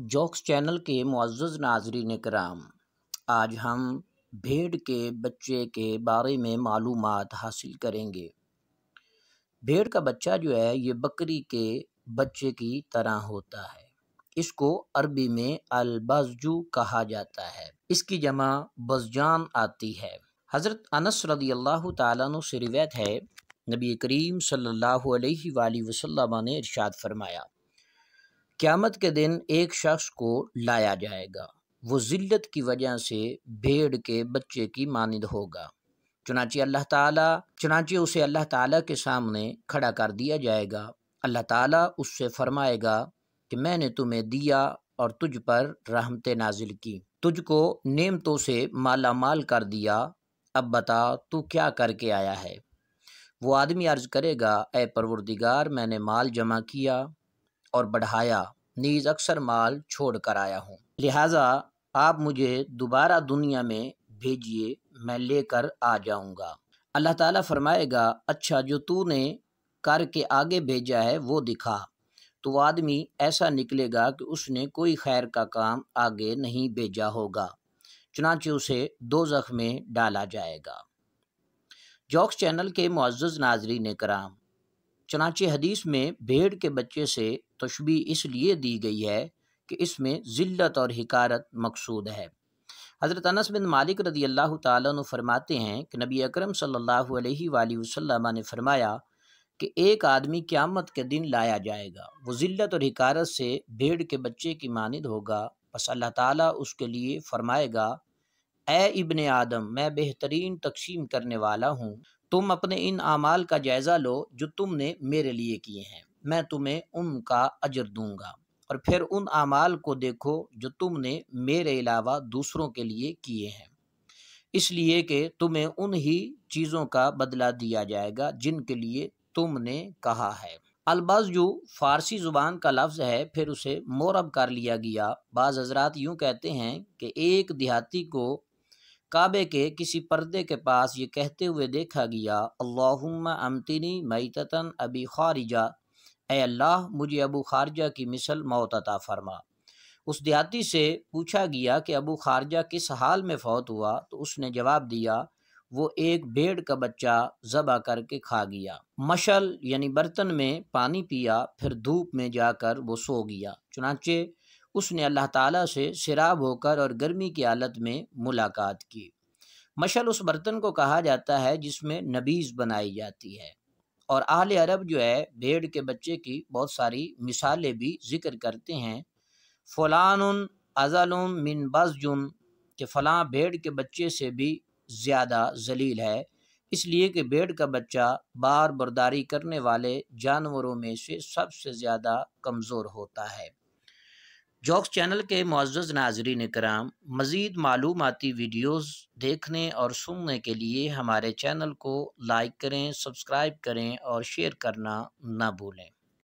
jocks channel के मुआज़ नाजरीन कराम आज हम भेड़ के बच्चे के बारे में मालूम हासिल करेंगे भेड़ का बच्चा जो है ये बकरी के बच्चे की तरह होता है इसको अरबी में अलबाजू कहा जाता है इसकी जमा बसजान आती है हज़रत अनस रदी अल्लाह तु से रिवैत है नबी करीम सल्ला अलैहि ने इरशाद फरमाया क़्यामत के दिन एक शख्स को लाया जाएगा वो ज़िल्लत की वजह से भेड़ के बच्चे की मानद होगा चुनाची अल्लाह ताला चुनाची उसे अल्लाह ताला के सामने खड़ा कर दिया जाएगा अल्लाह ताला उससे फरमाएगा कि मैंने तुम्हें दिया और तुझ पर रहमतें नाजिल की तुझको नेमतों से माला माल कर दिया अब बता तू क्या करके आया है वो आदमी अर्ज़ करेगा ए परवरदिगार मैंने माल जमा किया और बढ़ाया नीज अक्सर माल छोड़ कर आया हूँ लिहाजा आप मुझे दोबारा दुनिया में भेजिए मैं लेकर आ जाऊँगा अल्लाह ताला फरमाएगा अच्छा जो तूने कर के आगे भेजा है वो दिखा तो आदमी ऐसा निकलेगा कि उसने कोई खैर का काम आगे नहीं भेजा होगा चुनाचे उसे दो जख्म में डाला जाएगा जॉक्स चैनल के मुआज़ नाजरी ने कराम चनाचे हदीस में भेड़ के बच्चे से तशबी इसलिए दी गई है कि इसमें ज़िल्लत और हकारत मकसूद है हज़रत अनस बिन मालिक रदी अल्लाह तु फरमाते हैं कि नबी अक्रम सल्हसम ने फरमाया कि एक आदमी क़्यामत के दिन लाया जाएगा वो ज़िल्लत और हकारत से भेड़ के बच्चे की मानद होगा बस अल्लाह ताली उसके लिए फरमाएगा ए इबन आदम मैं बेहतरीन तकसीम करने वाला हूँ तुम अपने इन अमाल का जायज़ा लो जो तुमने मेरे लिए किए हैं मैं तुम्हें उनका अजर दूंगा और फिर उन अमाल को देखो जो तुमने मेरे अलावा दूसरों के लिए किए हैं इसलिए कि तुम्हें ही चीज़ों का बदला दिया जाएगा जिनके लिए तुमने कहा है अलबाज जो फ़ारसी ज़ुबान का लफ्ज़ है फिर उसे मोरब कर लिया गया बाज़ हजरात यूँ कहते हैं कि एक देहाती को काबे के किसी पर्दे के पास ये कहते हुए देखा गया अल्लाहुम्मा अम्तिनी मैतन अबी खारिजा ए अल्लाह मुझे अबू खारजा की मिसल मौत अता फरमा उस देहाती से पूछा गया कि अबू खारजा किस हाल में फौत हुआ तो उसने जवाब दिया वो एक भेड़ का बच्चा जबा करके खा गया मशल यानी बर्तन में पानी पिया फिर धूप में जाकर वो सो गया चुनाचे उसने अल्लाह ताला से शराब होकर और गर्मी की हालत में मुलाकात की मशल उस बर्तन को कहा जाता है जिसमें नबीज़ बनाई जाती है और आल अरब जो है भेड़ के बच्चे की बहुत सारी मिसालें भी ज़िक्र करते हैं फ़लान अज़ल मिन बज़ुन के फ़लाँ भेड़ के बच्चे से भी ज़्यादा जलील है इसलिए कि भेड़ का बच्चा बार बर्दारी करने वाले जानवरों में से सबसे ज़्यादा कमज़ोर होता है जॉक्स चैनल के मज्ज़ नाजरीन कराम मज़ीद मालूमती वीडियोज़ देखने और सुनने के लिए हमारे चैनल को लाइक करें सब्सक्राइब करें और शेयर करना ना भूलें